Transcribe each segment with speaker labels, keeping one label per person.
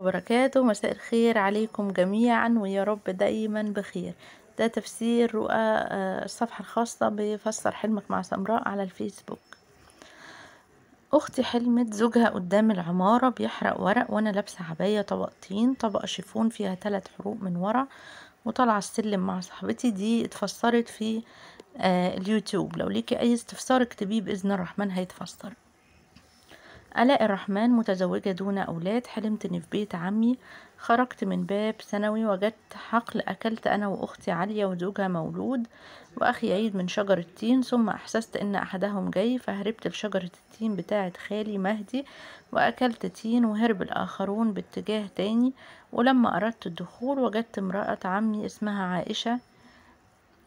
Speaker 1: وبركاته مساء الخير عليكم جميعا ويا رب دايما بخير ده تفسير رؤى آه، الصفحة الخاصة بفسر حلمك مع سمراء على الفيسبوك أختي حلمت زوجها قدام العمارة بيحرق ورق وأنا لابسة عباية طبق طبقة شيفون فيها ثلاث حروق من ورا وطالعة السلم مع صاحبتي دي اتفسرت في آه، اليوتيوب لو ليكي أي استفسار اكتبيه بإذن الرحمن هيتفسر آلاء الرحمن متزوجة دون أولاد حلمت أني في بيت عمي خرجت من باب ثانوي وجدت حقل أكلت أنا وأختي عليا وزوجها مولود وأخي عيد من شجرة التين ثم أحسست إن أحدهم جاي فهربت لشجرة التين بتاعة خالي مهدي وأكلت تين وهرب الآخرون باتجاه تاني ولما أردت الدخول وجدت امرأة عمي اسمها عائشة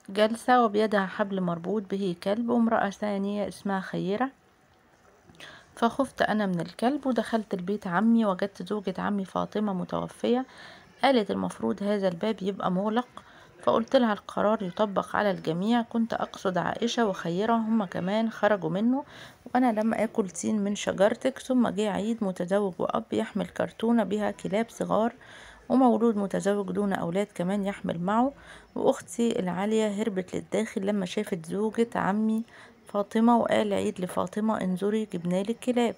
Speaker 1: جالسة وبيدها حبل مربوط به كلب وامرأة ثانية اسمها خيرة فخفت أنا من الكلب ودخلت البيت عمي وجدت زوجة عمي فاطمة متوفية قالت المفروض هذا الباب يبقى مغلق فقلت لها القرار يطبق على الجميع كنت أقصد عائشة وخيرة هما كمان خرجوا منه وأنا لم أكل تين من شجرتك ثم جه عيد متزوج وأب يحمل كرتونة بها كلاب صغار ومولود متزوج دون أولاد كمان يحمل معه وأختي العالية هربت للداخل لما شافت زوجة عمي فاطمة وقال عيد لفاطمة انظري جبنالك كلاب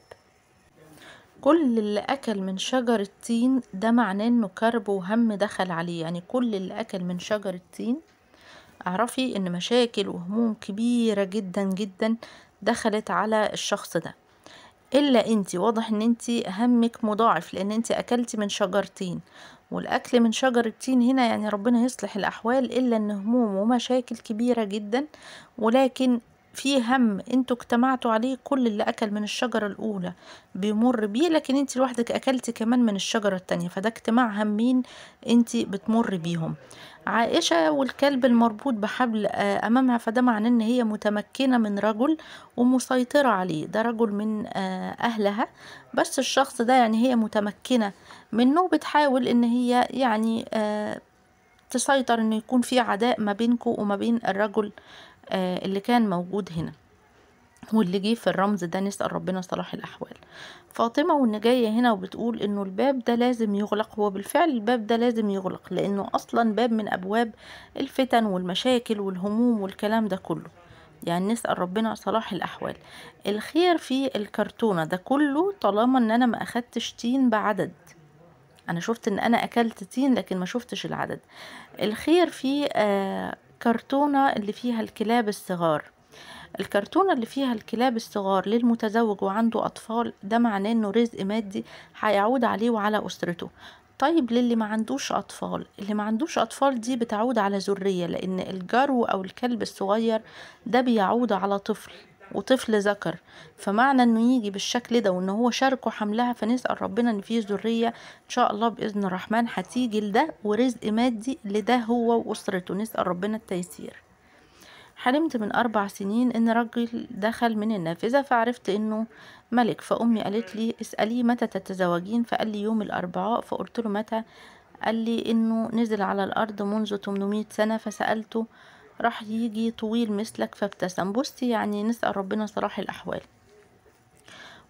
Speaker 1: كل اللي أكل من شجر التين ده معناه إنه كرب وهم دخل عليه يعني كل اللي أكل من شجر التين اعرفي إن مشاكل وهموم كبيرة جدا جدا دخلت على الشخص ده إلا أنت واضح إن أنت همك مضاعف لأن أنت أكلتي من شجر تين والأكل من شجر التين هنا يعني ربنا يصلح الأحوال إلا إن هموم ومشاكل كبيرة جدا ولكن في هم انتوا اجتمعتوا عليه كل اللي اكل من الشجرة الاولى بيمر بيه لكن انت لوحدك اكلتي كمان من الشجرة التانية فده اجتماع همين انت بتمر بيهم عائشة والكلب المربوط بحبل آه، امامها فده معناه ان هي متمكنة من رجل ومسيطرة عليه ده رجل من آه، اهلها بس الشخص ده يعني هي متمكنة منه بتحاول ان هي يعني آه، تسيطر ان يكون في عداء ما بينكو وما بين الرجل آه، اللي كان موجود هنا واللي جه في الرمز ده نسأل ربنا صلاح الأحوال فاطمة وإن جاية هنا وبتقول إنه الباب ده لازم يغلق هو بالفعل الباب ده لازم يغلق لأنه أصلا باب من أبواب الفتن والمشاكل والهموم والكلام ده كله يعني نسأل ربنا صلاح الأحوال الخير في الكرتونة ده كله طالما إن أنا ما أخدتش تين بعدد انا شفت ان انا اكلت تين لكن ما شفتش العدد الخير في آه، كرتونة اللي فيها الكلاب الصغار الكرتونة اللي فيها الكلاب الصغار للمتزوج وعنده أطفال ده معناه إنه رزق مادي هيعود عليه وعلى أسرته طيب للي ما عندوش أطفال اللي ما عندوش أطفال دي بتعود على ذرية لأن الجرو أو الكلب الصغير ده بيعود على طفل وطفل ذكر فمعنى انه يجي بالشكل ده وان هو شاركه حملها فنسال ربنا ان في ذريه ان شاء الله باذن الرحمن هتيجي لده ورزق مادي لده هو واسرته نسال ربنا التيسير حلمت من أربع سنين إن رجل دخل من النافذة فعرفت إنه ملك فأمي قالت لي اسأليه متى تتزوجين فقال لي يوم الأربعاء فقلت له متى قال لي إنه نزل على الأرض منذ 800 سنة فسألته راح يجي طويل مثلك فابتسم بصي يعني نسأل ربنا صلاح الأحوال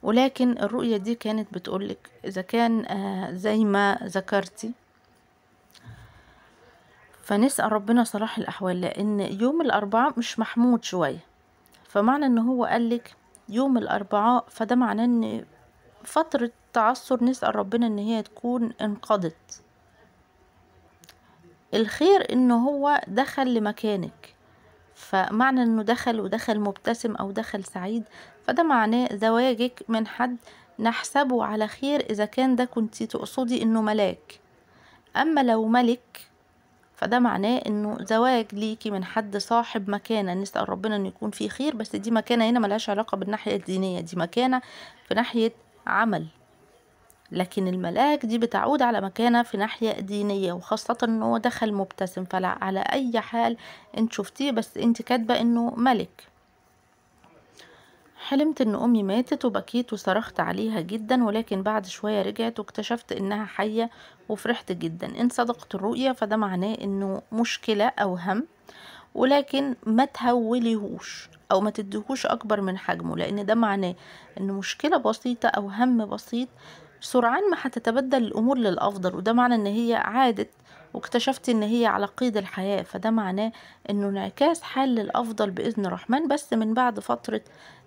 Speaker 1: ولكن الرؤية دي كانت بتقولك إذا كان آه، زي ما ذكرتي فنسأل ربنا صلاح الأحوال لأن يوم الأربعاء مش محمود شوية فمعنى إن هو قالك يوم الأربعاء فده معناه إن فترة تعثر نسأل ربنا إن هي تكون انقضت الخير انه هو دخل لمكانك فمعنى انه دخل ودخل مبتسم او دخل سعيد فده معناه زواجك من حد نحسبه على خير اذا كان ده كنت تقصدي انه ملاك اما لو ملك فده معناه انه زواج ليكي من حد صاحب مكانه نسال ربنا ان يكون فيه خير بس دي مكانه هنا ملهاش علاقه بالناحيه الدينيه دي مكانه في ناحيه عمل لكن الملاك دي بتعود على مكانة في ناحية دينية وخاصة انه دخل مبتسم فلا على اي حال انت شفتيه بس انت كاتبة انه ملك حلمت ان امي ماتت وبكيت وصرخت عليها جدا ولكن بعد شوية رجعت واكتشفت انها حية وفرحت جدا ان صدقت الرؤية فده معناه انه مشكلة او هم ولكن ما تهوليهوش او ما تديهوش اكبر من حجمه لان ده معناه ان مشكلة بسيطة او هم بسيط سرعان ما هتتبدل الامور للافضل وده معنى ان هي عادت واكتشفت ان هي على قيد الحياة فده معناه انه انعكاس حال للافضل باذن الرحمن بس من بعد فترة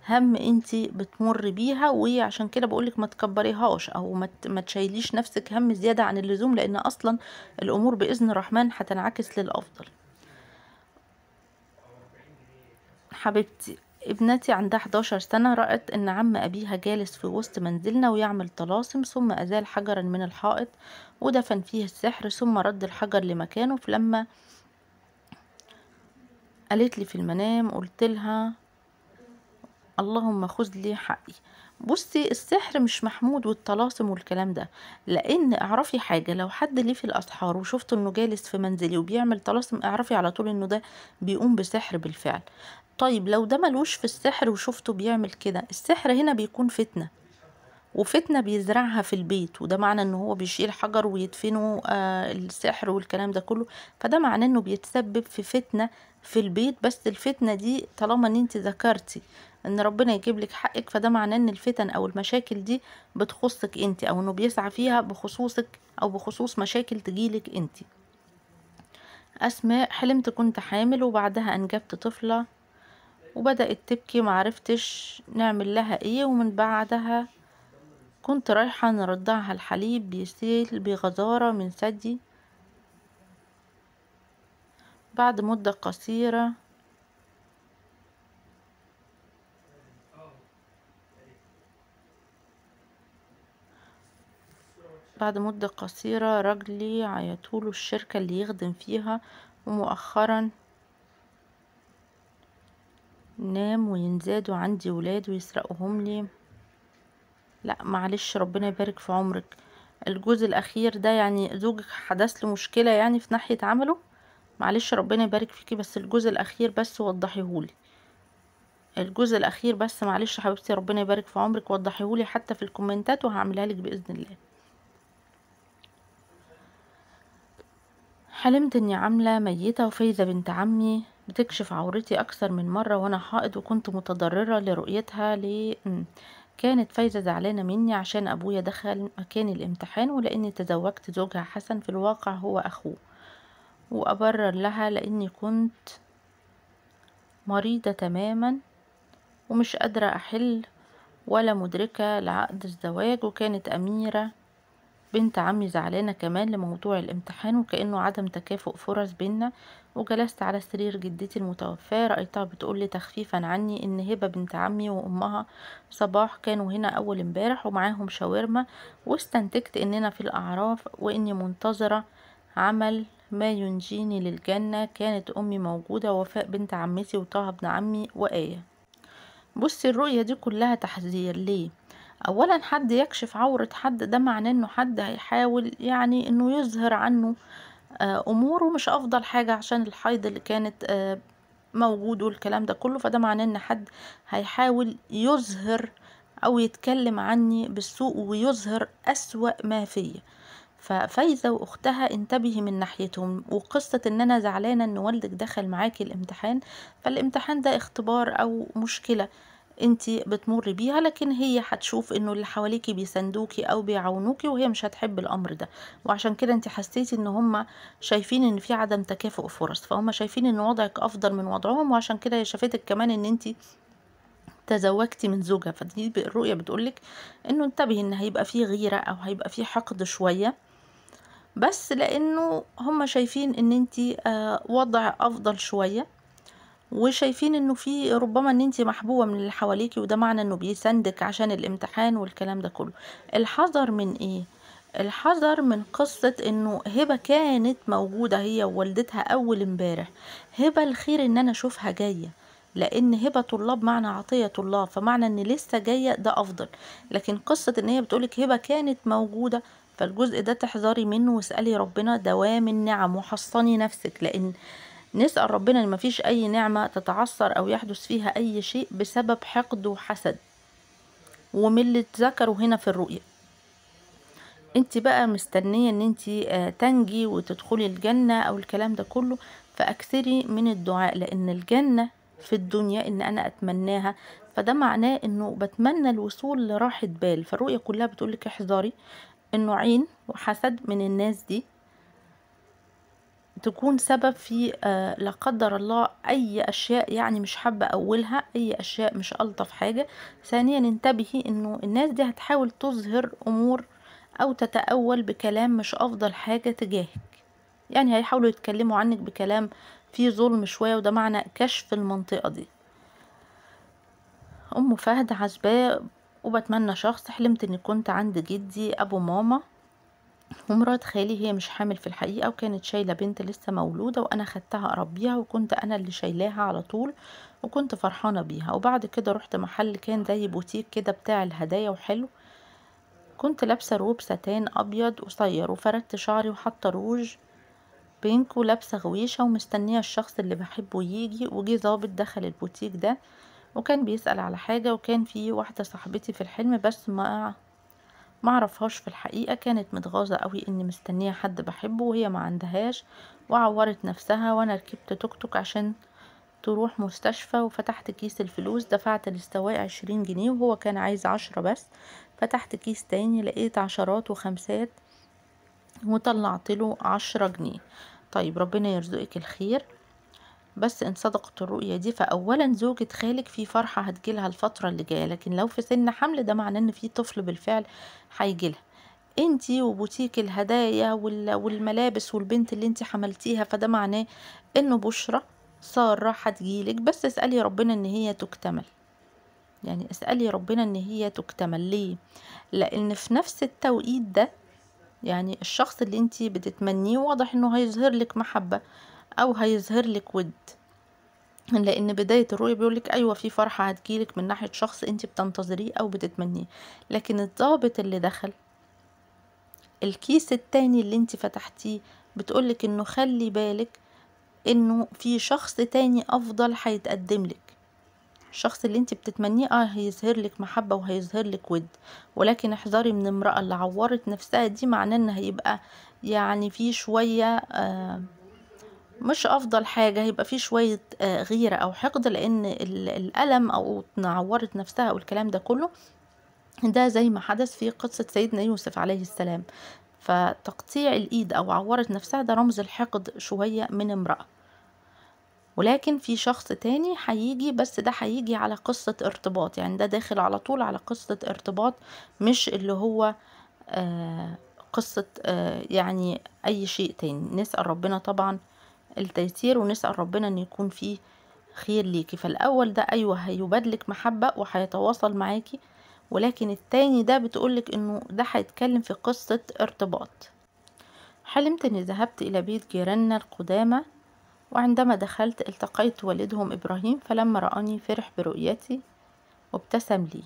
Speaker 1: هم انت بتمر بيها وعشان كده بقولك ما تكبريهاش او ما تشيليش نفسك هم زيادة عن اللزوم لان اصلا الامور باذن الرحمن هتنعكس للافضل حبيبتي ابنتي عندها 11 سنة رأت أن عم أبيها جالس في وسط منزلنا ويعمل طلاسم ثم أزال حجرا من الحائط ودفن فيه السحر ثم رد الحجر لمكانه فلما قالت لي في المنام قلت لها اللهم خذ لي حقي بصي السحر مش محمود والطلاسم والكلام ده لان اعرفي حاجه لو حد ليه في الاسحار وشفت انه جالس في منزلي وبيعمل طلاسم اعرفي على طول انه ده بيقوم بسحر بالفعل طيب لو ده ملوش في السحر وشفته بيعمل كده السحر هنا بيكون فتنه وفتنة بيزرعها في البيت وده معنى ان هو بيشيل حجر ويدفنه آه السحر والكلام ده كله فده معناه انه بيتسبب في فتنة في البيت بس الفتنة دي طالما ان انت ذكرتي ان ربنا يجيب لك حقك فده معناه ان الفتن او المشاكل دي بتخصك انت او انه بيسعى فيها بخصوصك او بخصوص مشاكل تجيلك انت اسماء حلمت كنت حامل وبعدها انجبت طفله وبدات تبكي معرفتش نعمل لها ايه ومن بعدها كنت رايحه نرضعها الحليب بيسيل بغزاره من ثدي بعد مده قصيره بعد مدة قصيرة رجلي عيطوله الشركة اللي يخدم فيها ومؤخرا نام وينزادوا عندي ولاد ويسرقهم لي لا معلش ربنا يبارك في عمرك الجزء الاخير ده يعني زوجك حدث له مشكله يعني في ناحيه عمله معلش ربنا يبارك فيكي بس الجزء الاخير بس وضحيهولي الجزء الاخير بس معلش حبيبتي ربنا يبارك في عمرك وضحيهولي حتى في الكومنتات وهعملها لك باذن الله حلمت اني عاملة ميتة وفايزة بنت عمي بتكشف عورتي اكثر من مرة وانا حائض وكنت متضررة لرؤيتها ل كانت فايزة زعلانة مني عشان ابويا دخل مكان الامتحان ولاني تزوجت زوجها حسن في الواقع هو اخوه وابرر لها لاني كنت مريضة تماما ومش قادرة احل ولا مدركة لعقد الزواج وكانت اميرة بنت عمي زعلانة كمان لموضوع الامتحان وكأنه عدم تكافؤ فرص بينا وجلست على سرير جدتي المتوفاة رأيتها بتقولي تخفيفا عني إن هبة بنت عمي وأمها صباح كانوا هنا أول امبارح ومعاهم شاورما واستنتجت إننا في الأعراف وإني منتظرة عمل ما ينجيني للجنة كانت أمي موجودة وفاء بنت عمتي وطه ابن عمي وآية بصي الرؤية دي كلها تحذير ليه اولا حد يكشف عورة حد ده معناه انه حد هيحاول يعني انه يظهر عنه آه، اموره مش افضل حاجة عشان الحيض اللي كانت آه، موجود والكلام ده كله فده معناه ان حد هيحاول يظهر او يتكلم عني بالسوء ويظهر اسوأ ما فيا ففايزة وأختها انتبهي من ناحيتهم وقصة إن أنا زعلانة إن والدك دخل معاكي الامتحان فالامتحان ده اختبار أو مشكلة انت بتمر بيها لكن هي هتشوف انه اللي حواليكي بيساندوكي او بيعاونوكي وهي مش هتحب الامر ده وعشان كده انت حسيتي ان هم شايفين ان في عدم تكافؤ فرص فهم شايفين ان وضعك افضل من وضعهم وعشان كده هي شافتك كمان ان انت تزوجتي من زوجها فدي الرؤيه بتقولك انه انتبهي ان هيبقى في غيره او هيبقى في حقد شويه بس لانه هم شايفين ان انت آه، وضع افضل شويه وشايفين انه في ربما ان انت محبوبه من اللي حواليكي وده معنى انه بيساندك عشان الامتحان والكلام ده كله الحذر من ايه الحذر من قصة انه هبة كانت موجودة هي ووالدتها اول امبارح هبة الخير ان انا اشوفها جاية لان هبه طلاب معنى عطيه طلاب فمعنى ان لسه جايه ده افضل لكن قصه ان هي بتقولك هبه كانت موجوده فالجزء ده تحذري منه واسالي ربنا دوام النعم وحصني نفسك لان نسأل ربنا ان مفيش اي نعمة تتعثر او يحدث فيها اي شيء بسبب حقد وحسد ومن اللي اتذكروا هنا في الرؤية انت بقى مستنية ان انت آه، تنجي وتدخلي الجنة او الكلام ده كله فاكثري من الدعاء لان الجنة في الدنيا ان انا اتمناها فده معناه انه بتمنى الوصول لراحة بال فالرؤية كلها بتقولك احذري انه عين وحسد من الناس دي تكون سبب في آه، لا قدر الله اي اشياء يعني مش حابه اولها اي اشياء مش الطف حاجه ثانيا انتبهي انه الناس دي هتحاول تظهر امور او تتاول بكلام مش افضل حاجه تجاهك يعني هيحاولوا يتكلموا عنك بكلام فيه ظلم شويه وده معنى كشف المنطقه دي ام فهد عزباء وبتمنى شخص حلمت اني كنت عند جدي ابو ماما ومرات خالي هي مش حامل في الحقيقة وكانت شايلة بنت لسه مولودة وأنا خدتها أربيها وكنت أنا اللي شايلاها على طول وكنت فرحانة بيها وبعد كده رحت محل كان زي بوتيك كده بتاع الهدايا وحلو كنت لابسة روب ستان أبيض قصير وفردت شعري وحاطة روج بينك ولابسة غويشة ومستنية الشخص اللي بحبه يجي وجي ظابط دخل البوتيك ده وكان بيسأل على حاجة وكان في واحدة صاحبتي في الحلم بس ما معرفهاش في الحقيقة كانت متغاظة قوي اني مستنية حد بحبه وهي ما عندهاش وعورت نفسها وانا ركبت توك توك عشان تروح مستشفى وفتحت كيس الفلوس دفعت للسواق عشرين جنيه وهو كان عايز عشرة بس فتحت كيس تاني لقيت عشرات وخمسات وطلعت له عشرة جنيه طيب ربنا يرزقك الخير بس إن صدقت الرؤية دي فأولا زوجة خالك في فرحة هتجيلها الفترة اللي جاية لكن لو في سن حمل ده معناه إن في طفل بالفعل هيجيلها انتي وبوتيك الهدايا والملابس والبنت اللي انتي حملتيها فده معناه انه بشرة سارة هتجيلك بس اسألي ربنا ان هي تكتمل يعني اسألي ربنا ان هي تكتمل ليه لان في نفس التوقيت ده يعني الشخص اللي انتي بتتمنيه واضح انه هيظهر لك محبة او هيظهر لك ود لان بدايه الرؤيه بيقولك ايوه في فرحه هتجيلك من ناحيه شخص انت بتنتظريه او بتتمنيه لكن الضابط اللي دخل الكيس التاني اللي انت فتحتيه بتقولك انه خلي بالك انه في شخص تاني افضل هيتقدم لك الشخص اللي انت بتتمنيه اه هيظهر لك محبه وهيظهر لك ود ولكن احذري من امراه اللي عورت نفسها دي معناه ان هيبقى يعني في شويه آه مش افضل حاجة هيبقى فيه شوية آه، غيرة او حقد لان الالم او نعورت نفسها او الكلام ده كله ده زي ما حدث في قصة سيدنا يوسف عليه السلام فتقطيع الايد او عورت نفسها ده رمز الحقد شوية من امرأة ولكن في شخص تاني هيجي بس ده هيجي على قصة ارتباط يعني ده داخل على طول على قصة ارتباط مش اللي هو آه، قصة آه، يعني أي شيء تاني نسأل ربنا طبعا التيسير ونسأل ربنا ان يكون فيه خير ليكي فالاول ده ايوه هيبادلك محبة وهيتواصل معاكي ولكن التاني ده بتقولك انه ده هيتكلم في قصة ارتباط حلمت اني ذهبت الى بيت جيراننا القدامى وعندما دخلت التقيت والدهم ابراهيم فلما رآني فرح برؤيتي وابتسم لي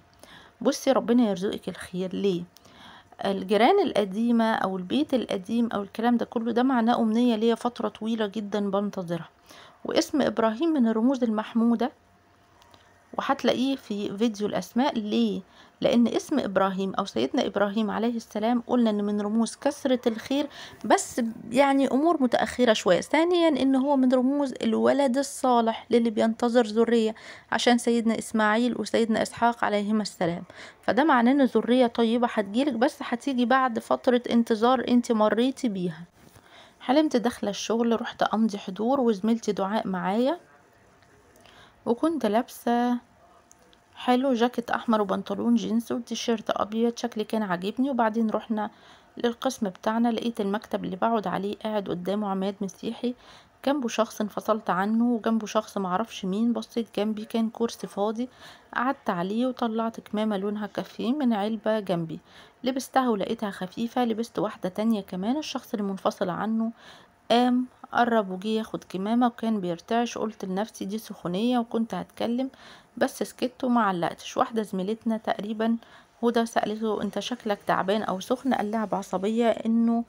Speaker 1: بصي ربنا يرزقك الخير ليه الجيران القديمة أو البيت القديم أو الكلام ده كله ده معناه أمنية ليا فترة طويلة جدا بنتظرها واسم إبراهيم من الرموز المحمودة وهتلاقيه في فيديو الأسماء ليه لأن اسم إبراهيم أو سيدنا إبراهيم عليه السلام قلنا إن من رموز كثرة الخير بس يعني أمور متأخرة شوية ثانيا إن هو من رموز الولد الصالح للي بينتظر ذرية عشان سيدنا إسماعيل وسيدنا إسحاق عليهما السلام فده معناه إن ذرية طيبة هتجيلك بس هتيجي بعد فترة انتظار أنت مريتي بيها حلمت داخلة الشغل رحت أمضي حضور وزميلتي دعاء معايا وكنت لابسة حلو جاكيت احمر وبنطلون جينز وتيشيرت ابيض شكلي كان عاجبني وبعدين رحنا للقسم بتاعنا لقيت المكتب اللي بقعد عليه قاعد قدامه عماد مسيحي جنبه شخص انفصلت عنه وجنبه شخص معرفش مين بصيت جنبي كان كرسي فاضي قعدت عليه وطلعت كمامة لونها كافيه من علبة جنبي لبستها ولقيتها خفيفة لبست واحدة تانية كمان الشخص اللي منفصل عنه قام قرب وجي ياخد كمامة وكان بيرتعش قلت لنفسي دي سخونية وكنت هتكلم بس سكت وما علقتش واحدة زميلتنا تقريبا هدى سألته انت شكلك تعبان او سخن قال لها بعصبية انه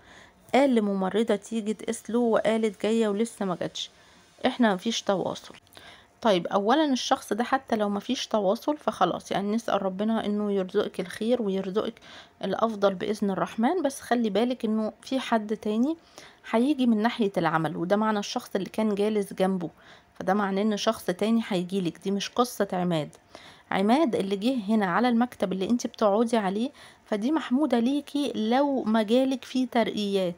Speaker 1: قال لممرضة تيجي له وقالت جاية ولسه ما جاتش احنا مفيش تواصل طيب اولا الشخص ده حتى لو مفيش تواصل فخلاص يعني نسأل ربنا انه يرزقك الخير ويرزقك الافضل باذن الرحمن بس خلي بالك انه في حد تاني هيجي من ناحية العمل وده معنى الشخص اللي كان جالس جنبه فده معناه ان شخص تاني هيجيلك دي مش قصة عماد عماد اللي جه هنا على المكتب اللي انت بتقعدي عليه فدي محمودة ليكي لو مجالك فيه ترقيات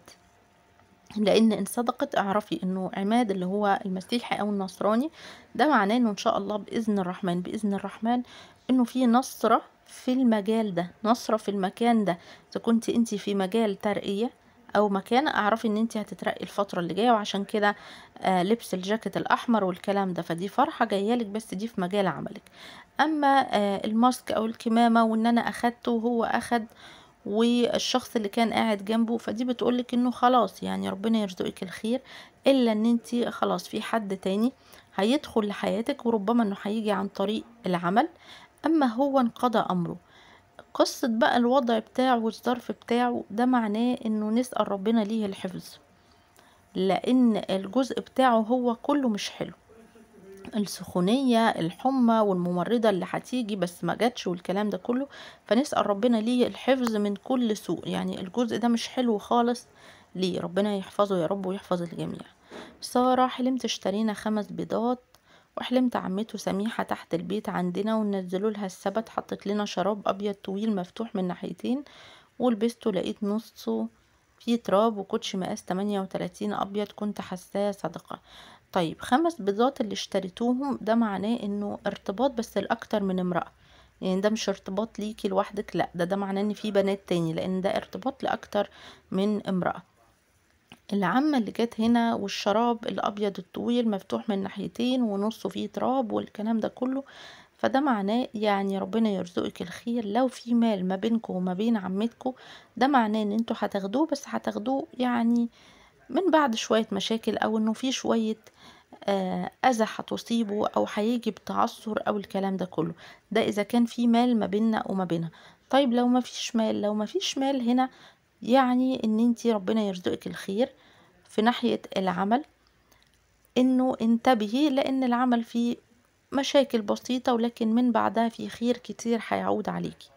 Speaker 1: لان ان صدقت اعرفي انه عماد اللي هو المسيحي او النصراني ده معناه انه ان شاء الله باذن الرحمن باذن الرحمن انه في نصرة في المجال ده نصرة في المكان ده اذا كنت انت في مجال ترقية او مكان اعرفي ان انت هتترقي الفتره اللي جايه وعشان كده آه، لبس الجاكيت الاحمر والكلام ده فدي فرحه جايه لك بس دي في مجال عملك اما آه، الماسك او الكمامه وان انا اخدته وهو اخد والشخص اللي كان قاعد جنبه فدي بتقولك انه خلاص يعني ربنا يرزقك الخير الا ان انت خلاص في حد تاني هيدخل لحياتك وربما انه هيجي عن طريق العمل اما هو انقضى امره قصة بقى الوضع بتاعه والظرف بتاعه ده معناه انه نسأل ربنا ليه الحفظ لان الجزء بتاعه هو كله مش حلو السخونية الحمى والممرضة اللي هتيجي بس ما جاتش والكلام ده كله فنسأل ربنا ليه الحفظ من كل سوء يعني الجزء ده مش حلو خالص ليه ربنا يحفظه يا رب ويحفظ الجميع سارة حلمت اشترينا خمس بيضات وحلمت عمته سميحة تحت البيت عندنا ونزلوا لها السبت حطت لنا شراب أبيض طويل مفتوح من ناحيتين ولبسته لقيت نصه فيه تراب وكوتش مقاس 38 أبيض كنت حاساه صدقة طيب خمس بيضات اللي اشتريتوهم ده معناه انه ارتباط بس الأكتر من امرأة يعني ده مش ارتباط ليكي لوحدك لا ده ده معناه ان في بنات تاني لان ده ارتباط لاكتر من امرأة العمة اللي جت هنا والشراب الأبيض الطويل مفتوح من ناحيتين ونصه فيه تراب والكلام ده كله فده معناه يعني ربنا يرزقك الخير لو في مال ما بينكم وما بين عمتكم ده معناه ان انتوا هتاخدوه بس هتاخدوه يعني من بعد شوية مشاكل او انه في شوية آه، اذى هتصيبه او هيجي بتعثر او الكلام ده كله ده اذا كان في مال ما بيننا وما بينها طيب لو ما فيش مال لو ما فيش مال هنا يعني ان انت ربنا يرزقك الخير في ناحية العمل انه انتبهي لان العمل فيه مشاكل بسيطة ولكن من بعدها في خير كتير هيعود عليكي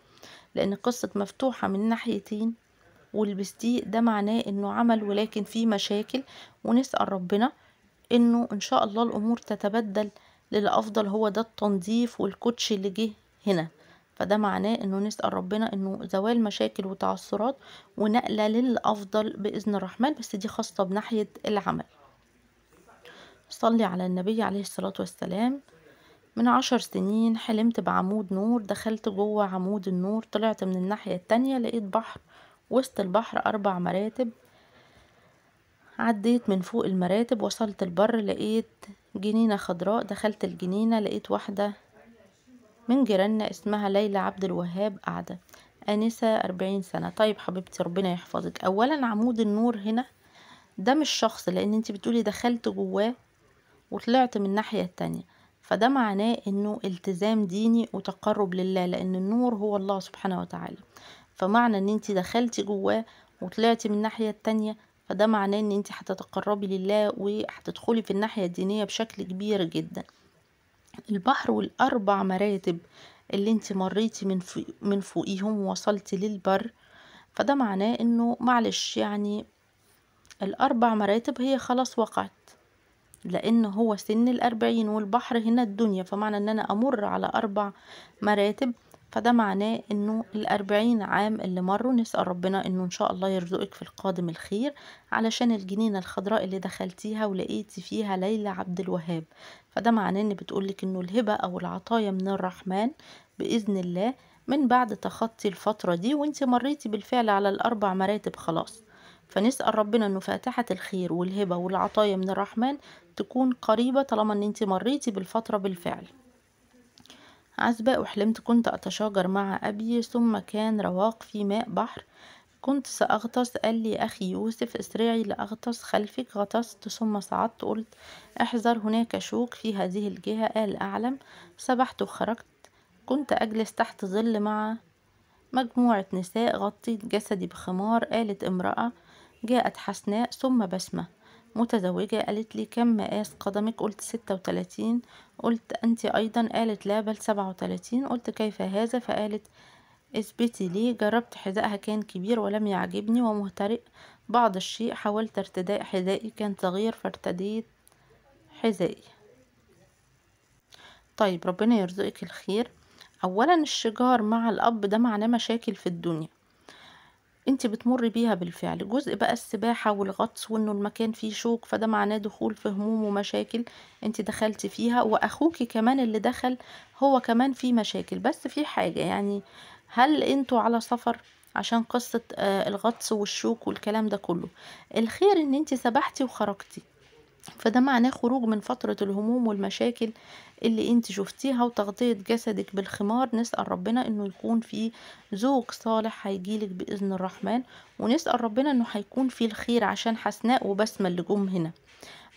Speaker 1: لان قصة مفتوحة من ناحيتين والبستي ده معناه انه عمل ولكن فيه مشاكل ونسأل ربنا انه ان شاء الله الامور تتبدل للافضل هو ده التنظيف والكوتش اللي جه هنا فده معناه انه نسأل ربنا انه زوال مشاكل وتعثرات ونقلة للأفضل بإذن الرحمن بس دي خاصة بناحية العمل صلي على النبي عليه الصلاة والسلام من عشر سنين حلمت بعمود نور دخلت جوه عمود النور طلعت من الناحية التانية لقيت بحر وسط البحر أربع مراتب عديت من فوق المراتب وصلت البر لقيت جنينة خضراء دخلت الجنينة لقيت واحدة من جيراننا اسمها ليلى عبد الوهاب قاعدة آنسة أربعين سنة طيب حبيبتي ربنا يحفظك أولا عمود النور هنا ده مش شخص لأن انت بتقولي دخلت جواه وطلعت من الناحية التانية فده معناه انه التزام ديني وتقرب لله لأن النور هو الله سبحانه وتعالى فمعنى ان انت دخلتي جواه وطلعتي من الناحية التانية فده معناه ان انت هتتقربي لله وهتدخلي في الناحية الدينية بشكل كبير جدا البحر والأربع مراتب اللي انت مريتي من, من فوقيهم ووصلتي للبر فده معناه انه معلش يعني الأربع مراتب هي خلاص وقعت لأن هو سن الأربعين والبحر هنا الدنيا فمعنى ان انا امر على أربع مراتب فده معناه انه الاربعين عام اللي مروا نسأل ربنا انه ان شاء الله يرزقك في القادم الخير علشان الجنينة الخضراء اللي دخلتيها ولقيتي فيها ليلى عبد الوهاب فده معناه ان بتقولك انه الهبة او العطايا من الرحمن بإذن الله من بعد تخطي الفترة دي وانت مريتي بالفعل على الاربع مراتب خلاص فنسأل ربنا انه فاتحة الخير والهبة والعطايا من الرحمن تكون قريبة طالما ان انت مريتي بالفترة بالفعل عزباء وحلمت كنت أتشاجر مع أبي ثم كان رواق في ماء بحر كنت سأغطس قال لي أخي يوسف اسرعي لأغطس خلفك غطست ثم صعدت قلت احذر هناك شوك في هذه الجهة قال أعلم سبحت وخرجت كنت أجلس تحت ظل مع مجموعة نساء غطيت جسدي بخمار قالت امرأة جاءت حسناء ثم بسمة متزوجة قالت لي كم مقاس قدمك قلت ستة وتلاتين قلت أنت أيضا قالت لا بل سبعة وتلاتين قلت كيف هذا فقالت اثبتي لي جربت حذائها كان كبير ولم يعجبني ومهترئ بعض الشيء حاولت ارتداء حذائي كان صغير فارتديت حذائي طيب ربنا يرزقك الخير اولا الشجار مع الاب ده معناه مشاكل في الدنيا انت بتمر بيها بالفعل جزء بقى السباحة والغطس وانه المكان فيه شوك فده معناه دخول في هموم ومشاكل انت دخلت فيها واخوك كمان اللي دخل هو كمان فيه مشاكل بس في حاجة يعني هل انتوا على سفر عشان قصة آه، الغطس والشوك والكلام ده كله الخير ان انت سبحتي وخرجتي فده معناه خروج من فترة الهموم والمشاكل اللي انت شفتيها وتغطية جسدك بالخمار نسأل ربنا انه يكون في زوج صالح هيجيلك بإذن الرحمن ونسأل ربنا انه هيكون في الخير عشان حسناء وبسمة اللي جم هنا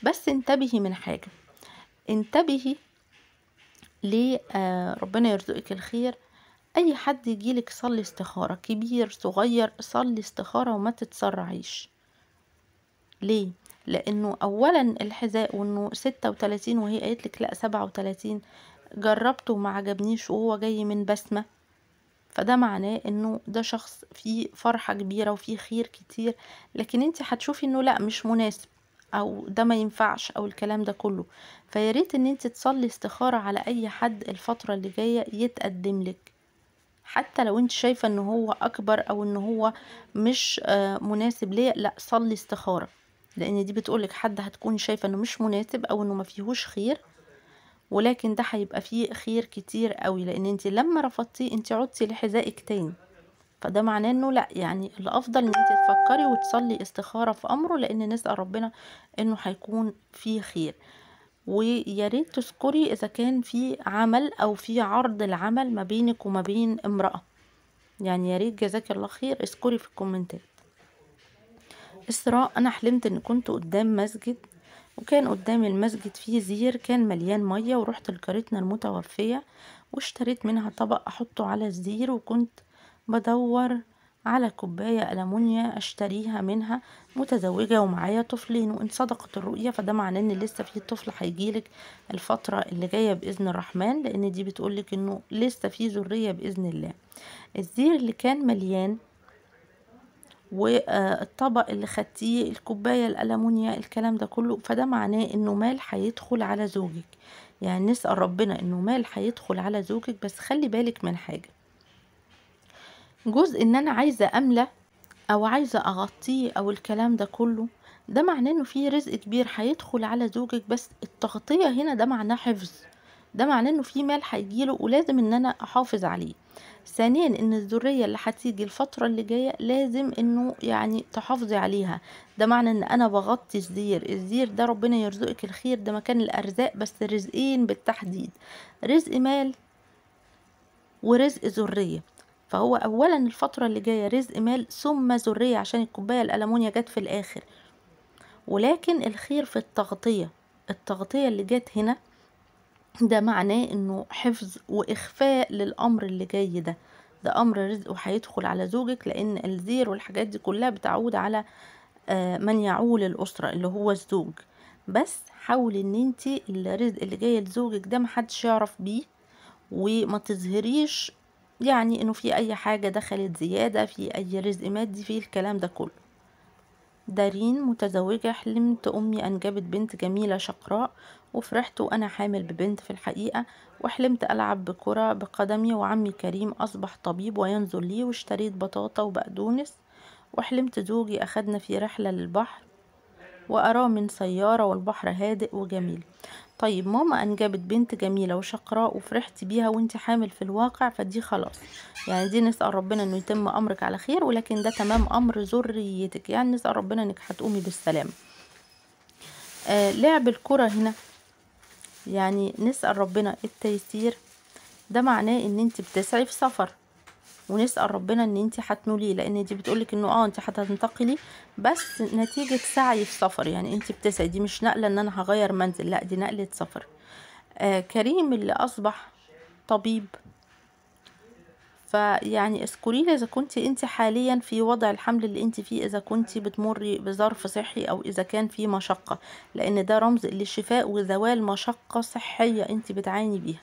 Speaker 1: بس انتبهي من حاجة انتبهي ليه آه ربنا يرزقك الخير اي حد يجيلك صلي استخارة كبير صغير صلي استخارة وما تتسرعيش ليه لانه اولا الحذاء وانه ستة وتلاتين وهي قالت لك لا سبعة وتلاتين جربته وما عجبنيش وهو جاي من بسمة فده معناه انه ده شخص فيه فرحة كبيرة وفيه خير كتير لكن انت هتشوفي انه لا مش مناسب او ده ما ينفعش او الكلام ده كله فياريت ان انت تصلي استخارة على اي حد الفترة اللي جاية يتقدم لك حتى لو انت شايفة ان هو اكبر او ان هو مش آه، مناسب ليه لا صلي استخارة لان دي بتقولك حد هتكون شايفه انه مش مناسب او انه ما فيهوش خير ولكن ده هيبقى فيه خير كتير قوي لان انت لما رفضتيه انت عدتي لحذائك تاني فده معناه انه لا يعني الافضل ان انت تفكري وتصلي استخاره في امره لان نسال ربنا انه هيكون فيه خير ويا ريت تذكري اذا كان في عمل او في عرض العمل ما بينك وما بين امراه يعني يا ريت جزاك الله خير اذكري في الكومنتات إسراء أنا حلمت إن كنت قدام مسجد وكان قدام المسجد فيه زير كان مليان مية ورحت لجارتنا المتوفية واشتريت منها طبق أحطه على الزير وكنت بدور على كوباية ألمونيا أشتريها منها متزوجة ومعايا طفلين وإن صدقت الرؤية فده معناه إن لسه في طفل هيجيلك الفترة اللي جاية بإذن الرحمن لأن دي بتقولك إنه لسه في ذرية بإذن الله الزير اللي كان مليان والطبق اللي خدتيه الكوبايه الالمونيا الكلام ده كله فده معناه انه مال هيدخل على زوجك يعني نسال ربنا انه مال هيدخل على زوجك بس خلي بالك من حاجه جزء ان انا عايزه املى او عايزه اغطيه او الكلام ده كله ده معناه انه في رزق كبير هيدخل على زوجك بس التغطيه هنا ده معناه حفظ ده معناه انه في مال هيجيله ولازم ان انا احافظ عليه ثانيا ان الذريه اللي هتيجي الفتره اللي جايه لازم انه يعني تحافظي عليها ده معنى ان انا بغطي الزير الزير ده ربنا يرزقك الخير ده مكان الارزاق بس رزقين بالتحديد رزق مال ورزق ذريه فهو اولا الفتره اللي جايه رزق مال ثم ذريه عشان الكوبايه الالمونيا جت في الاخر ولكن الخير في التغطيه التغطيه اللي جت هنا ده معناه انه حفظ واخفاء للامر اللي جاي ده ده امر رزق وهيدخل على زوجك لان الزير والحاجات دي كلها بتعود على آه، من يعول الاسره اللي هو الزوج بس حاولي ان انت الرزق اللي جاي لزوجك ده محدش يعرف بيه وما تظهريش يعني انه في اي حاجه دخلت زياده في اي رزق مادي في الكلام ده كله دارين متزوجة حلمت أمي أنجبت بنت جميلة شقراء وفرحت وأنا حامل ببنت في الحقيقة وحلمت ألعب بكرة بقدمي وعمي كريم أصبح طبيب وينزل لي واشتريت بطاطا وبقدونس وحلمت زوجي أخدنا في رحلة للبحر وأراه من سيارة والبحر هادئ وجميل طيب ماما انجبت بنت جميله وشقراء وفرحت بيها وانت حامل في الواقع فدي خلاص يعني دي نسال ربنا انه يتم امرك على خير ولكن ده تمام امر ذريتك يعني نسال ربنا انك هتقومي بالسلام آه لعب الكره هنا يعني نسال ربنا التيسير ده معناه ان انت بتسعي في سفر ونسال ربنا ان انت هتنوليه لان دي بتقولك انه اه انت هتنتقلي بس نتيجه سعي في سفر يعني انت بتسعي دي مش نقله ان انا هغير منزل لا دي نقله سفر آه كريم اللي اصبح طبيب فيعني اذكري اذا كنت انت حاليا في وضع الحمل اللي انت فيه اذا كنت بتمري بظرف صحي او اذا كان في مشقه لان ده رمز للشفاء وزوال مشقه صحيه انت بتعاني بيها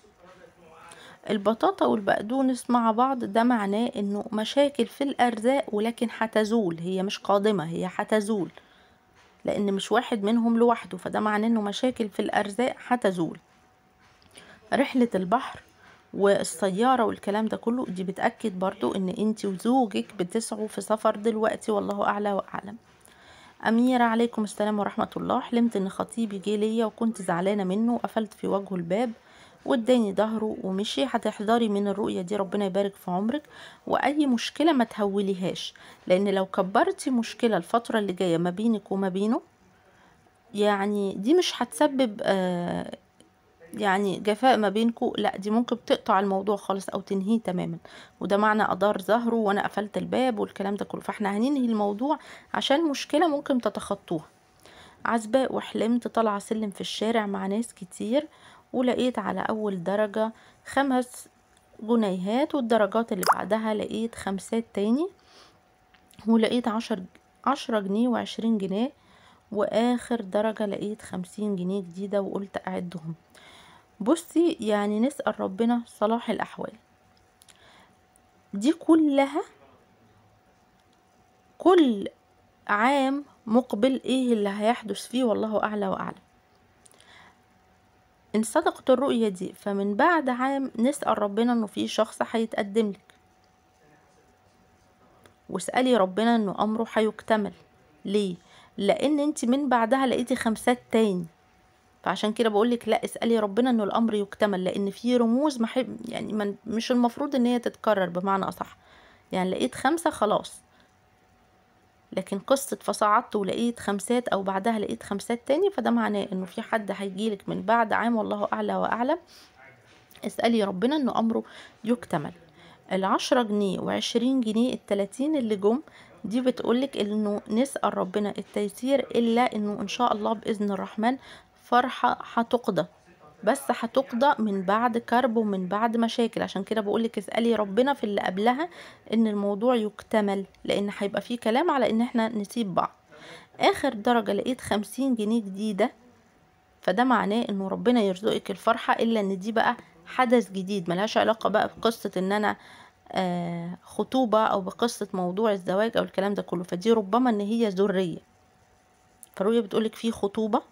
Speaker 1: البطاطا والبقدونس مع بعض ده معناه انه مشاكل في الارزاق ولكن هتزول هي مش قادمه هي هتزول لان مش واحد منهم لوحده فده معناه انه مشاكل في الارزاق هتزول رحله البحر والسياره والكلام ده كله دي بتاكد برضو ان انت وزوجك بتسعوا في سفر دلوقتي والله اعلى واعلم أميرة عليكم السلام ورحمة الله حلمت إن خطيبي جه ليا وكنت زعلانة منه وقفلت في وجهه الباب واداني ظهره ومشي هتحضري من الرؤية دي ربنا يبارك في عمرك واي مشكلة ما تهوليهاش لان لو كبرتي مشكلة الفترة اللي جاية ما بينك وما بينه يعني دي مش هتسبب آه يعني جفاء ما بينكو لا دي ممكن تقطع الموضوع خالص او تنهيه تماما وده معنى ادار ظهره وانا قفلت الباب والكلام ده كله فاحنا هننهي الموضوع عشان مشكله ممكن تتخطوها عزباء وحلمت طالعه سلم في الشارع مع ناس كتير ولقيت على أول درجة خمس جنيهات والدرجات اللي بعدها لقيت خمسات تاني ولقيت عشر عشرة جنيه وعشرين جنيه وآخر درجة لقيت خمسين جنيه جديدة وقلت أعدهم بصي يعني نسأل ربنا صلاح الأحوال دي كلها كل عام مقبل ايه اللي هيحدث فيه والله اعلى واعلم ان صدقت الرؤية دي فمن بعد عام نسأل ربنا انه في شخص هيتقدم لك واسألي ربنا انه امره هيكتمل ليه لان انت من بعدها لقيتي خمسات تاني فعشان كده بقولك لا اسألي ربنا انه الامر يكتمل لان في رموز محب يعني من مش المفروض ان هي تتكرر بمعنى اصح يعني لقيت خمسة خلاص لكن قصة فصعدت ولقيت خمسات أو بعدها لقيت خمسات تاني فده معناه إنه في حد هيجيلك من بعد عام والله أعلى وأعلم اسألي ربنا إنه أمره يكتمل العشرة جنيه وعشرين جنيه التلاتين اللي جم دي بتقولك إنه نسأل ربنا التيسير إلا إنه إن شاء الله بإذن الرحمن فرحة هتقضى بس هتقضى من بعد كرب ومن بعد مشاكل عشان كده بقولك اسألي ربنا في اللي قبلها ان الموضوع يكتمل لان هيبقى فيه كلام على ان احنا نسيب بعض اخر درجة لقيت خمسين جنيه جديدة فده معناه انه ربنا يرزقك الفرحة الا ان دي بقى حدث جديد ملهاش علاقة بقى بقصة ان انا آه خطوبة او بقصة موضوع الزواج او الكلام ده كله فدي ربما ان هي ذرية فرؤية بتقولك في خطوبة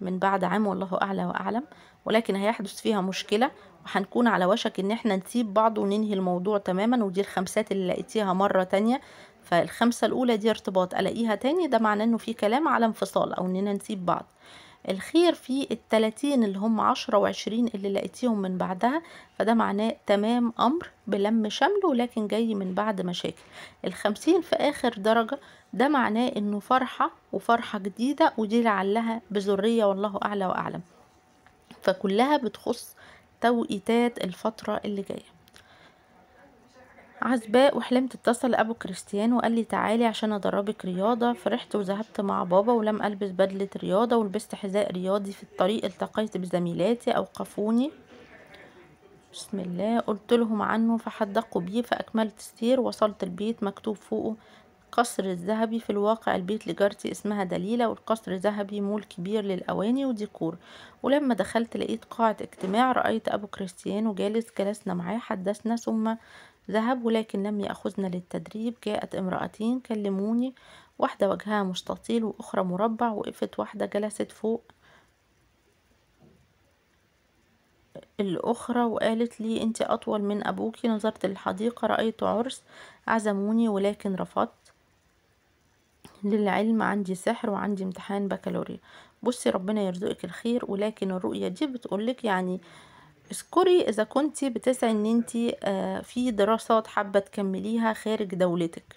Speaker 1: من بعد عام والله أعلى وأعلم ولكن هيحدث فيها مشكلة وهنكون على وشك ان احنا نسيب بعض وننهي الموضوع تماما ودي الخمسات اللي لقيتيها مرة تانية فالخمسة الأولى دي ارتباط ألاقيها تاني ده معناه انه في كلام على انفصال أو اننا نسيب بعض الخير في التلاتين اللي هم عشرة وعشرين اللي لقيتيهم من بعدها فده معناه تمام أمر بلم شمله ولكن جاي من بعد مشاكل الخمسين في آخر درجة ده معناه إنه فرحة وفرحة جديدة ودي لعلها بذرية والله أعلى وأعلم فكلها بتخص توقيتات الفترة اللي جاية عزباء وحلمت اتصل ابو كريستيان وقال لي تعالي عشان ادربك رياضه فرحت وذهبت مع بابا ولم البس بدله رياضه ولبست حذاء رياضي في الطريق التقيت بزميلاتي اوقفوني بسم الله قلت لهم عنه فحدقوا بيه فاكملت السير وصلت البيت مكتوب فوقه قصر الذهبي في الواقع البيت لجارتي اسمها دليلة والقصر ذهبي مول كبير للأواني وديكور ولما دخلت لقيت قاعة اجتماع رأيت أبو كريستيانو جالس جلسنا معاه حدثنا ثم ذهب ولكن لم يأخذنا للتدريب جاءت امرأتين كلموني واحدة وجهها مستطيل وأخرى مربع وقفت واحدة جلست فوق الأخرى وقالت لي أنت أطول من أبوكي نظرت للحديقة رأيت عرس عزموني ولكن رفضت للعلم عندي سحر وعندي امتحان بكالوريا بصي ربنا يرزقك الخير ولكن الرؤية دي بتقولك يعني اذكري اذا كنت بتسعي ان انت آه، في دراسات حابه تكمليها خارج دولتك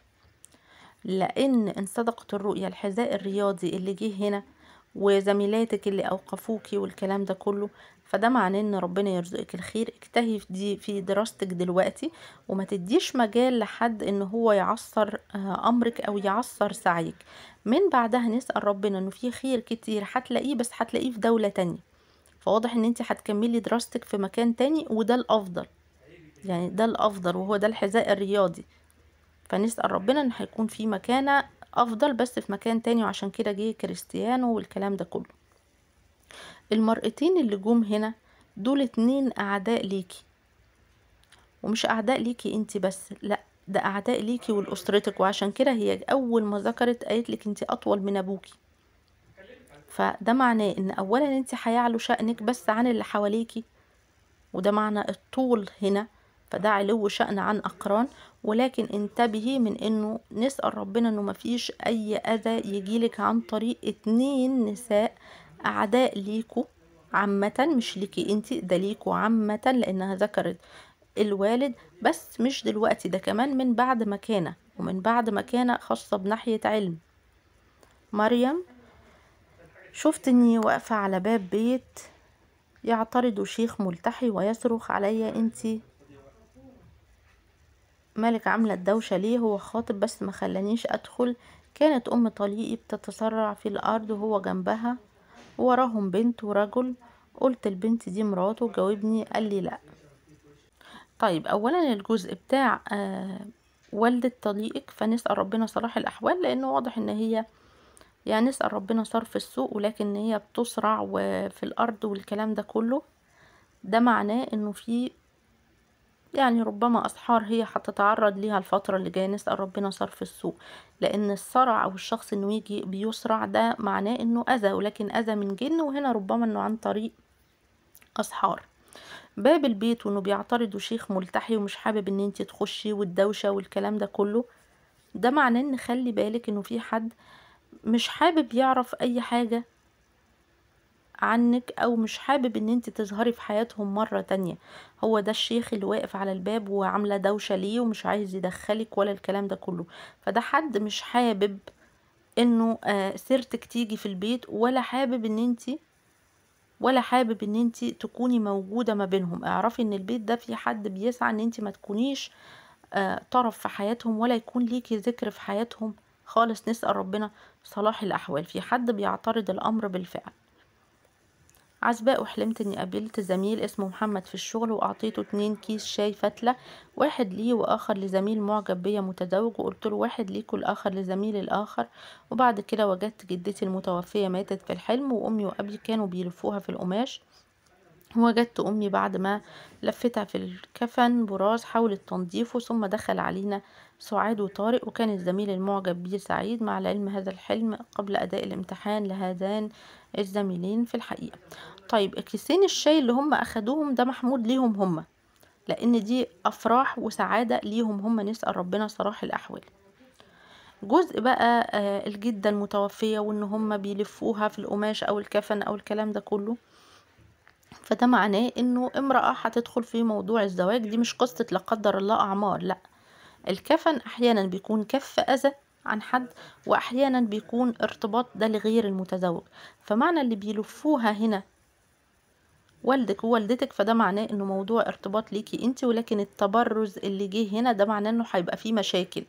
Speaker 1: لان ان صدقت الرؤيه الحذاء الرياضي اللي جه هنا وزميلاتك اللي اوقفوكي والكلام ده كله فده معناه ان ربنا يرزقك الخير اجتهي دي في دراستك دلوقتي وما تديش مجال لحد ان هو يعصر آه، امرك او يعصر سعيك من بعدها نسال ربنا انه في خير كتير هتلاقيه بس هتلاقيه في دوله تانية فواضح ان انت هتكملي دراستك في مكان تاني وده الافضل يعني ده الافضل وهو ده الحذاء الرياضي فنسال ربنا ان هيكون في مكانه افضل بس في مكان تاني وعشان كده جه كريستيانو والكلام ده كله المرأتين اللي جم هنا دول اتنين اعداء ليكي ومش اعداء ليكي انت بس لا ده اعداء ليكي ولاسرتك وعشان كده هي اول ما ذكرت قالت لك انت اطول من ابوكي فده معناه ان اولا انت هيعلو شأنك بس عن اللي حواليكي وده معنى الطول هنا فده علو شأن عن أقران ولكن انتبهي من انه نسأل ربنا انه مفيش اي اذى يجيلك عن طريق اتنين نساء اعداء ليكوا عامة مش ليكي انت ده ليكوا عامة لانها ذكرت الوالد بس مش دلوقتي ده كمان من بعد مكانة ومن بعد مكانة خاصة بناحية علم مريم شفت اني واقفة على باب بيت يعترض شيخ ملتحي ويصرخ عليا انتي مالك عاملة الدوشة ليه هو خاطب بس ما خلانيش ادخل كانت ام طليقي بتتسرع في الارض وهو جنبها وراهم بنت ورجل قلت البنت دي مراته جاوبني قال لي لا طيب اولا الجزء بتاع آه والدة طليقك فنسأل ربنا صلاح الاحوال لانه واضح ان هي يعني نسأل ربنا صرف السوء ولكن هي بتسرع وفي الأرض والكلام ده كله ده معناه إنه في يعني ربما أسحار هي هتتعرض ليها الفترة اللي جاية نسأل ربنا صرف السوء لأن الصرع أو الشخص إنه يجي بيسرع ده معناه إنه أذى ولكن أذى من جن وهنا ربما إنه عن طريق أسحار باب البيت وإنه بيعترضوا شيخ ملتحي ومش حابب إن أنت تخشي والدوشة والكلام ده كله ده معناه إن خلي بالك إنه في حد آه مش حابب يعرف اي حاجة عنك او مش حابب ان انت تظهري في حياتهم مرة تانية هو ده الشيخ اللي واقف على الباب وعاملة دوشة ليه ومش عايز يدخلك ولا الكلام ده كله فده حد مش حابب انه آه، سيرتك تيجي في البيت ولا حابب ان انت ولا حابب ان انت تكوني موجودة ما بينهم اعرفي ان البيت ده في حد بيسعى ان انت ما تكونيش آه، طرف في حياتهم ولا يكون ليكي ذكر في حياتهم خالص نسأل ربنا صلاح الأحوال في حد بيعترض الأمر بالفعل عزباء وحلمت اني قابلت زميل اسمه محمد في الشغل واعطيته اتنين كيس شاي فتلة واحد ليه واخر لزميل معجب بيا متزوج وقلت له واحد ليك والاخر لزميل الاخر وبعد كده وجدت جدتي المتوفية ماتت في الحلم وامي وابي كانوا بيلفوها في القماش وجدت امي بعد ما لفتها في الكفن براز حاولت تنظيفه ثم دخل علينا سعاد وطارق وكان الزميل المعجب بيه سعيد مع العلم هذا الحلم قبل أداء الامتحان لهذان الزميلين في الحقيقة طيب كيسين الشاي اللي هم أخدوهم ده محمود ليهم هم لأن دي أفراح وسعادة ليهم هم نسأل ربنا صلاح الأحوال جزء بقى آه، الجدة المتوفية وإن هم بيلفوها في القماش أو الكفن أو الكلام ده كله فده معناه انه امرأة هتدخل في موضوع الزواج دي مش قصة لقدر الله اعمار لا الكفن أحيانا بيكون كف أذى عن حد وأحيانا بيكون ارتباط ده لغير المتزوج فمعنى اللي بيلفوها هنا والدك ووالدتك فده معناه انه موضوع ارتباط ليكي انت ولكن التبرز اللي جه هنا ده معناه انه هيبقى فيه مشاكل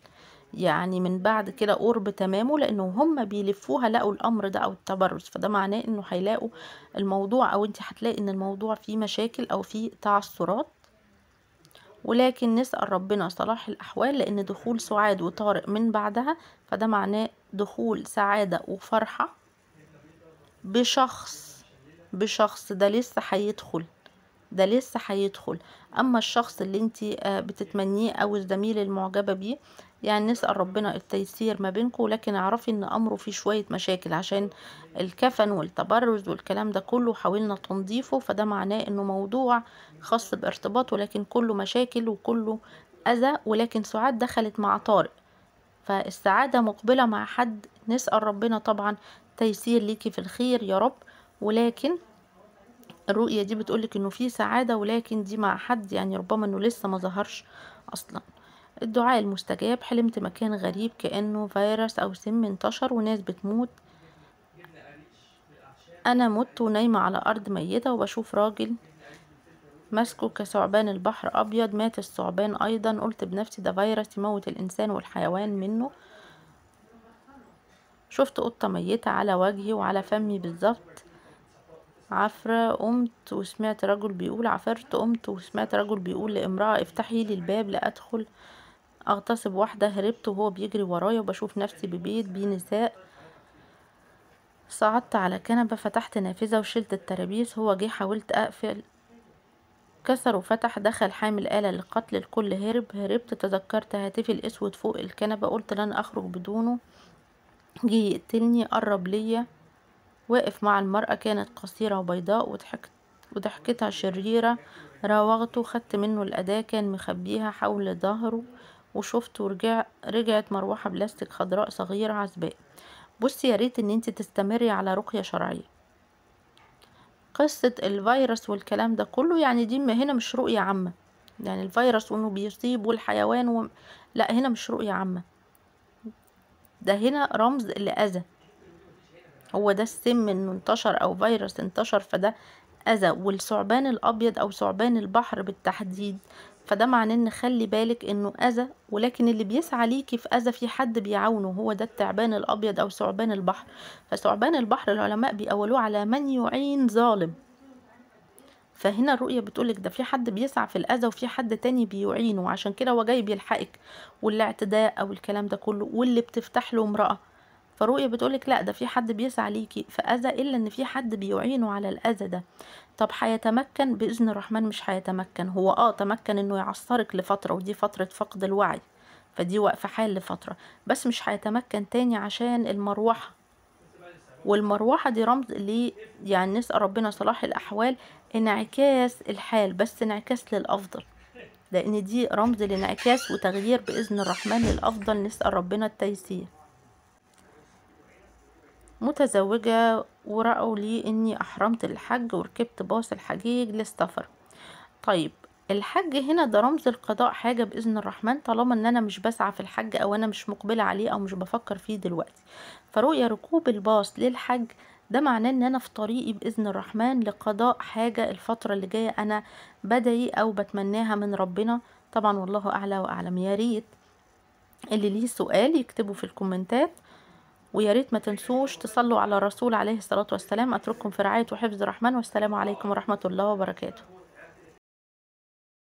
Speaker 1: يعني من بعد كده قرب تمامه لانه هم بيلفوها لقوا الامر ده او التبرز فده معناه انه هيلاقوا الموضوع او انت هتلاقي ان الموضوع فيه مشاكل او فيه تعثرات ولكن نسأل ربنا صلاح الأحوال لأن دخول سعاد وطارق من بعدها فده معناه دخول سعادة وفرحة بشخص بشخص ده لسه هيدخل ده لسه هيدخل اما الشخص اللي انت آه، بتتمنيه او الزميل المعجبه بيه يعني نسال ربنا التيسير ما بينكم لكن اعرفي ان امره فيه شويه مشاكل عشان الكفن والتبرز والكلام ده كله حاولنا تنظيفه فده معناه انه موضوع خاص بارتباطه لكن كله مشاكل وكله اذى ولكن سعاد دخلت مع طارق فالسعاده مقبله مع حد نسال ربنا طبعا تيسير ليكي في الخير يا رب ولكن الرؤية دي بتقولك انه في سعادة ولكن دي مع حد يعني ربما انه لسه ما ظهرش اصلا الدعاء المستجاب حلمت مكان غريب كأنه فيروس او سم انتشر وناس بتموت انا مت ونايمة على ارض ميتة وبشوف راجل ماسكه كثعبان البحر ابيض مات الثعبان ايضا قلت بنفسي ده فيروس يموت الانسان والحيوان منه شفت قطة ميتة على وجهي وعلى فمي بالظبط عفرة قمت وسمعت رجل بيقول عفرت قمت وسمعت رجل بيقول لامرأة افتحي لي الباب لأدخل أغتصب واحدة هربت وهو بيجري ورايا وبشوف نفسي ببيت بيه نساء صعدت على كنبة فتحت نافذة وشلت الترابيس هو جه حاولت أقفل كسر وفتح دخل حامل آلة للقتل الكل هرب هربت تذكرت هاتفي الأسود فوق الكنبة قلت لن أخرج بدونه جه يقتلني قرب ليا واقف مع المرأة كانت قصيرة وبيضاء وضحكت وضحكتها شريرة راوغته وخدت منه الأداة كان مخبيها حول ظهره وشفت ورجع رجعت مروحة بلاستيك خضراء صغيرة عزباء بصي يا ريت ان انت تستمري على رقية شرعية قصة الفيروس والكلام ده كله يعني دي هنا مش رؤية عامة يعني الفيروس وانه بيصيب والحيوان و... لا هنا مش رؤية عامة ده هنا رمز لأذى هو ده السم انه انتشر او فيروس انتشر فده اذى والثعبان الابيض او ثعبان البحر بالتحديد فده معناه ان خلي بالك انه اذى ولكن اللي بيسعى ليكي في اذى في حد بيعاونه هو ده التعبان الابيض او ثعبان البحر فثعبان البحر العلماء بيقولوه على من يعين ظالم فهنا الرؤية بتقولك ده في حد بيسعى في الأذى وفي حد تاني بيعينه عشان كده هو جاي بيلحقك والاعتداء أو الكلام ده كله واللي بتفتح له امرأة فرؤية بتقولك لا ده في حد بيسعى ليكي فأذى إلا إن في حد بيعينه على الأذى ده طب هيتمكن بإذن الرحمن مش هيتمكن هو آه تمكن إنه يعصرك لفترة ودي فترة فقد الوعي فدي واقفة حال لفترة بس مش هيتمكن تاني عشان المروحة والمروحة دي رمز لي يعني نسأل ربنا صلاح الأحوال انعكاس الحال بس انعكاس للأفضل لأن دي رمز لانعكاس وتغيير بإذن الرحمن للأفضل نسأل ربنا التيسير متزوجة ورأوا لي إني أحرمت الحج وركبت باص الحجيج للسفر طيب الحج هنا ده رمز القضاء حاجة بإذن الرحمن طالما إن أنا مش بسعى في الحج أو أنا مش مقبلة عليه أو مش بفكر فيه دلوقتي فرؤية ركوب الباص للحج ده معناه ان انا في طريقي باذن الرحمن لقضاء حاجه الفتره اللي جايه انا بدعي او بتمناها من ربنا طبعا والله اعلى واعلم يا ريت اللي ليه سؤال يكتبه في الكومنتات ويا ريت ما تنسوش تصلوا على الرسول عليه الصلاة والسلام أترككم في رعاية وحفظ الرحمن والسلام عليكم ورحمة الله وبركاته